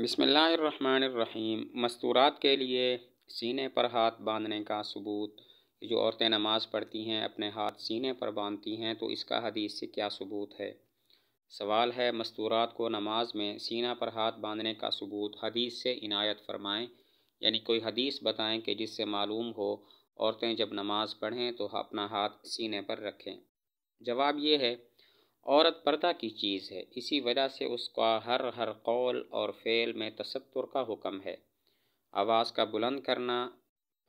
बसमीम मस्तूरात के लिए सीने पर हाथ बांधने का सबूत जो औरतें नमाज़ पढ़ती हैं अपने हाथ सीने पर बांधती हैं तो इसका हदीस से क्या सबूत है सवाल है मस्तूरात को नमाज में सीना पर हाथ बांधने का सबूत हदीस से इनायत फरमाएं यानी कोई हदीस बताएं कि जिससे मालूम हो औरतें जब नमाज़ पढ़ें तो अपना हाथ सीने पर रखें जवाब ये है औरत पर्दा की चीज़ है इसी वजह से उसका हर हर कौल और फेल में तस्तुर का हुक्म है आवाज़ का बुलंद करना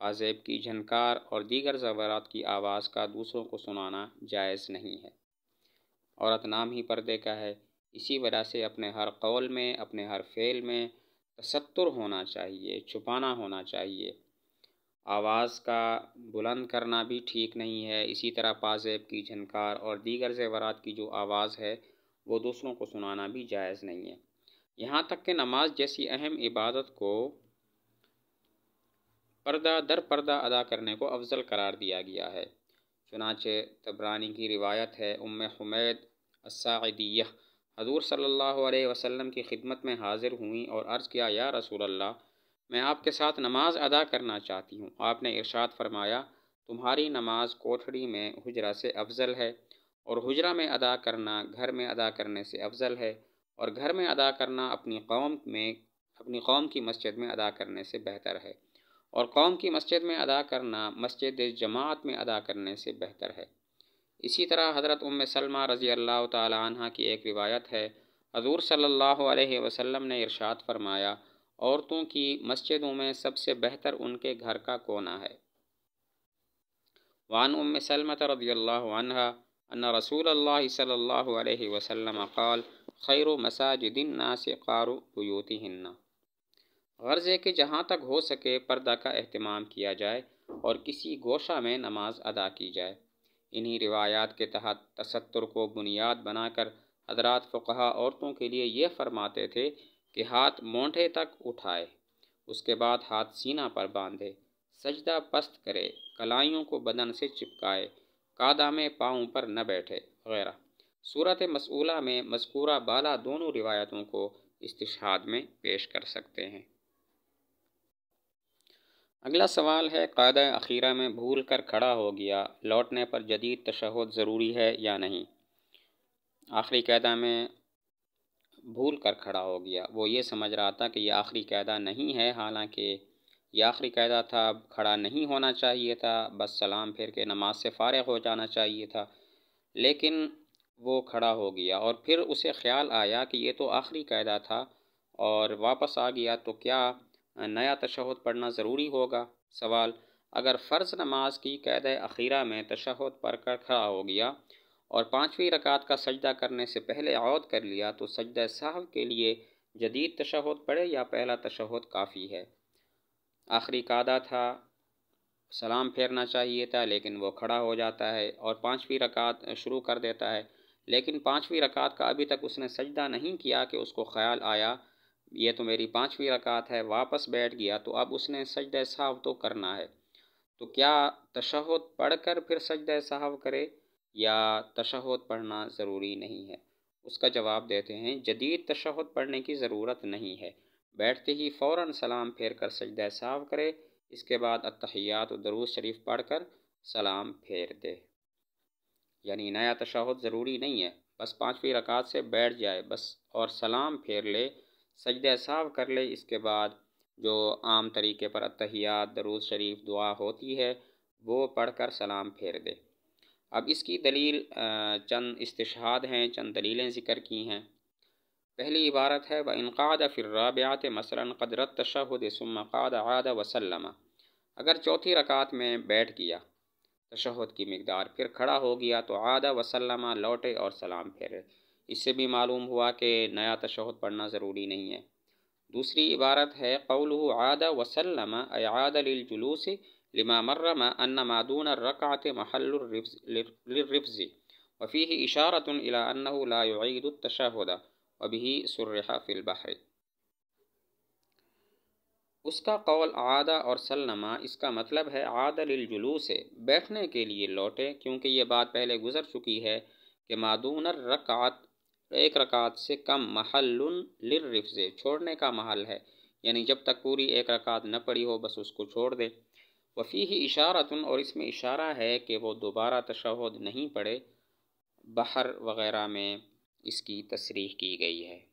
आज़ेब की झनकार और दीगर ज़वरात की आवाज़ का दूसरों को सुनाना जायज़ नहीं है औरत नाम ही पर्दे का है इसी वजह से अपने हर कौल में अपने हर फेल में तस्तुर होना चाहिए छुपाना होना चाहिए आवाज़ का बुलंद करना भी ठीक नहीं है इसी तरह पाजेब की झनकार और दीगर ज़ेवरात की जो आवाज़ है वो दूसरों को सुनाना भी जायज़ नहीं है यहाँ तक कि नमाज जैसी अहम इबादत को पर्दा दर पर्दा अदा करने को अफजल करार दिया गया है चुनाचे तबरानी की रिवायत है उम हमैद असादिया हजूर सल्ला वसलम की खिदमत में हाज़िर हुई और अर्ज़ किया या रसूल अल्लाह मैं आपके साथ नमाज अदा करना चाहती हूँ आपने इरशाद फरमाया तुम्हारी नमाज कोठड़ी में हजरा से अफजल है और हजरा में अदा करना घर में अदा करने से अफजल है और घर में अदा करना अपनी कौम में अपनी कौम की मस्जिद में अदा करने से बेहतर है और कौम की मस्जिद में अदा करना मस्जिद जमात में अदा करने से बेहतर है इसी तरह हज़रत उम सलमा रज़ी अल्लाह तह की एक रिवायत है हजूर सल्लल्लाहु अलैहि वसल्लम ने इरशाद फरमाया औरतों की मस्जिदों में सबसे बेहतर उनके घर का कोना है वान उम सलमत रदील्ला अन रसूल अल्लाह सल्ला वसम क़ाल खैर मसाजिदिन नास क़ारू बुयूती हिन्ना गर्ज़ है कि जहाँ तक हो सके पर्दा का अहतमाम किया जाए और किसी गोशा में नमाज अदा की जाए इन्हीं रिवायात के तहत तसत्तर को बुनियाद बनाकर हजरात फ़ुकहा औरतों के लिए यह फरमाते थे कि हाथ मोंठे तक उठाए उसके बाद हाथ सीना पर बांधे सजदा पस्त करे कलाइयों को बदन से चिपकाए कादा में पाँव पर न बैठे वगैरह सूरत मसूला में मस्कूरा बाला दोनों रिवायतों को इस्तिशाद में पेश कर सकते हैं अगला सवाल है कायद अखीरा में भूल कर खड़ा हो गया लौटने पर जदीद तशहद ज़रूरी है या नहीं आखिरी कायदा में भूल कर खड़ा हो गया वो ये समझ रहा था कि यह आखिरी कायदा नहीं है हालांकि यह आखिरी कायदा था अब खड़ा नहीं होना चाहिए था बस सलाम फिर के नमाज से फ़ारग हो जाना चाहिए था लेकिन वो खड़ा हो गया और फिर उसे ख्याल आया कि ये तो आखिरी कायदा था और वापस आ गया तो क्या नया तशहद पढ़ना ज़रूरी होगा सवाल अगर फ़र्ज़ नमाज की कैद अखीरा में तशहद पढ़ कर खड़ा हो गया और पाँचवीं रकात का सजदा करने से पहले आउद कर लिया तो सजदा साहब के लिए जदीद तशहद पढ़े या पहला तशहद काफ़ी है आखिरी कादा था सलाम फेरना चाहिए था लेकिन वो खड़ा हो जाता है और पाँचवीं रकात शुरू कर देता है लेकिन पाँचवीं रकात का अभी तक उसने सजदा नहीं किया कि उसको ख्याल आया ये तो मेरी पाँचवीं रकात है वापस बैठ गया तो अब उसने सजद साहब तो करना है तो क्या तशहद पढ़ कर फिर सजद साहब करे या तशहद पढ़ना ज़रूरी नहीं है उसका जवाब देते हैं जदीद तशहद पढ़ने की ज़रूरत नहीं है बैठते ही फ़ौर सलाम फेर कर सजद साफ करे इसके बाद अतहयात दरूज शरीफ पढ़ कर सलाम फेर दे यानी नया तशहद ज़रूरी नहीं है बस पाँचवीं रकात से बैठ जाए बस और सलाम फेर ले सजदा साफ कर ले इसके बाद जो आम तरीके पर अतहियात दरूज शरीफ दुआ होती है वो पढ़ कर सलाम फेर दे अब इसकी दलील चंद इस्तेशाद हैं चंद दलीलें ज़िक्र की हैं पहली इबारत है व इनकाद फ़िर्राबियात मसला कदरत तशहद सुमक़ाद आद वसलमा अगर चौथी रकात में बैठ गया तशहद की मकदार फिर खड़ा हो गया तो आदा वसलमा लौटे और सलाम फेरे इससे भी मालूम हुआ कि नया तशहद पढ़ना ज़रूरी नहीं है दूसरी इबारत है कौल आदा वसलमा आदा लिलजुलूस لما مرم أن ما دون الركعة محل للرفز وفيه إشارة إلى أنه لا يعيد التشهد وبه سرح في البحر उसका कौल आदा और सलनमा इसका मतलब है आदा लिलजुलूस है बैठने के लिए लौटे क्योंकि ये बात पहले गुजर चुकी है कि मादून रकात एक रकात से कम महल लिरफ्ज़ छोड़ने का महल है यानी जब तक पूरी एक रकात न पड़ी हो बस उसको छोड़ दें वफ़ी ही इशारतन और इसमें इशारा है कि वो दोबारा तशहद नहीं पढ़े बहर वग़ैरह में इसकी तसरीह की गई है